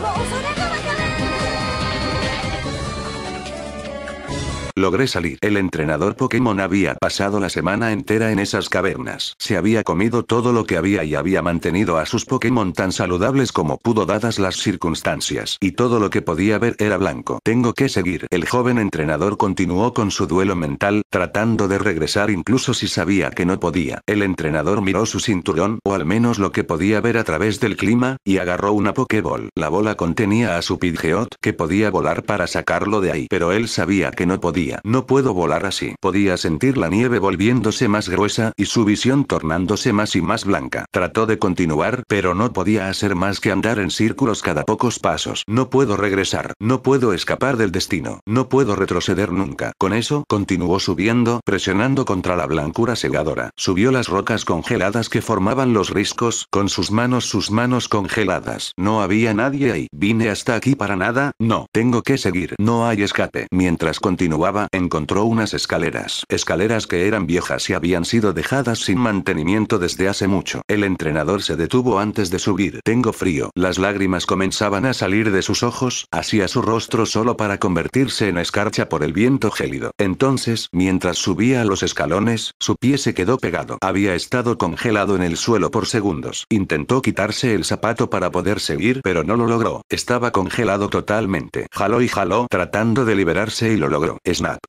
も恐れ川 Logré salir. El entrenador Pokémon había pasado la semana entera en esas cavernas. Se había comido todo lo que había y había mantenido a sus Pokémon tan saludables como pudo dadas las circunstancias. Y todo lo que podía ver era blanco. Tengo que seguir. El joven entrenador continuó con su duelo mental, tratando de regresar incluso si sabía que no podía. El entrenador miró su cinturón, o al menos lo que podía ver a través del clima, y agarró una Pokéball. La bola contenía a su Pidgeot, que podía volar para sacarlo de ahí. Pero él sabía que no podía. No puedo volar así. Podía sentir la nieve volviéndose más gruesa y su visión tornándose más y más blanca. Trató de continuar, pero no podía hacer más que andar en círculos cada pocos pasos. No puedo regresar. No puedo escapar del destino. No puedo retroceder nunca. Con eso, continuó subiendo, presionando contra la blancura cegadora. Subió las rocas congeladas que formaban los riscos, con sus manos sus manos congeladas. No había nadie ahí. Vine hasta aquí para nada, no. Tengo que seguir. No hay escape. Mientras continuaba encontró unas escaleras. Escaleras que eran viejas y habían sido dejadas sin mantenimiento desde hace mucho. El entrenador se detuvo antes de subir. Tengo frío. Las lágrimas comenzaban a salir de sus ojos, hacia su rostro solo para convertirse en escarcha por el viento gélido. Entonces, mientras subía a los escalones, su pie se quedó pegado. Había estado congelado en el suelo por segundos. Intentó quitarse el zapato para poder seguir, pero no lo logró. Estaba congelado totalmente. Jaló y jaló, tratando de liberarse y lo logró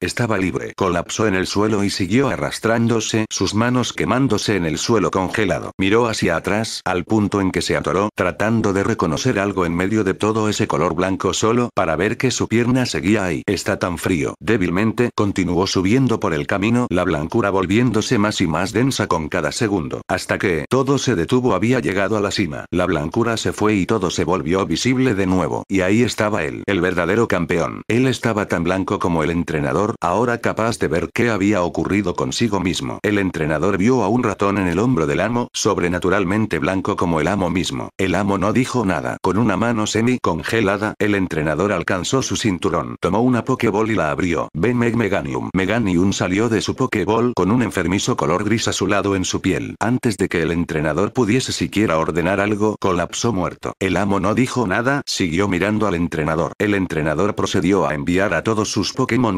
estaba libre. Colapsó en el suelo y siguió arrastrándose, sus manos quemándose en el suelo congelado. Miró hacia atrás, al punto en que se atoró, tratando de reconocer algo en medio de todo ese color blanco solo para ver que su pierna seguía ahí. Está tan frío. Débilmente, continuó subiendo por el camino, la blancura volviéndose más y más densa con cada segundo, hasta que todo se detuvo había llegado a la cima. La blancura se fue y todo se volvió visible de nuevo. Y ahí estaba él, el verdadero campeón. Él estaba tan blanco como el entrenador ahora capaz de ver qué había ocurrido consigo mismo. El entrenador vio a un ratón en el hombro del amo, sobrenaturalmente blanco como el amo mismo. El amo no dijo nada. Con una mano semi congelada, el entrenador alcanzó su cinturón. Tomó una pokeball y la abrió. Ven Meg Meganium. Meganium salió de su pokeball con un enfermizo color gris azulado en su piel. Antes de que el entrenador pudiese siquiera ordenar algo, colapsó muerto. El amo no dijo nada, siguió mirando al entrenador. El entrenador procedió a enviar a todos sus Pokémon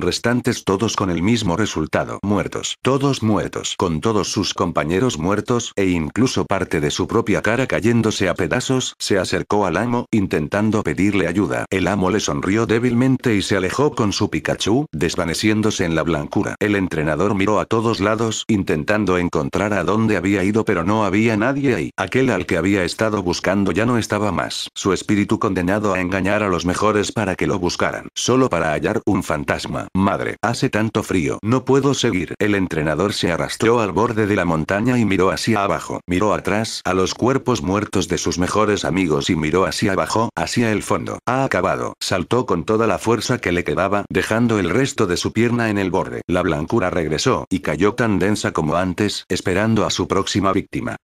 todos con el mismo resultado. Muertos. Todos muertos. Con todos sus compañeros muertos e incluso parte de su propia cara cayéndose a pedazos, se acercó al amo, intentando pedirle ayuda. El amo le sonrió débilmente y se alejó con su Pikachu, desvaneciéndose en la blancura. El entrenador miró a todos lados, intentando encontrar a dónde había ido pero no había nadie ahí. Aquel al que había estado buscando ya no estaba más. Su espíritu condenado a engañar a los mejores para que lo buscaran. Solo para hallar un fantasma. Madre, hace tanto frío, no puedo seguir. El entrenador se arrastró al borde de la montaña y miró hacia abajo. Miró atrás a los cuerpos muertos de sus mejores amigos y miró hacia abajo, hacia el fondo. Ha acabado. Saltó con toda la fuerza que le quedaba, dejando el resto de su pierna en el borde. La blancura regresó y cayó tan densa como antes, esperando a su próxima víctima.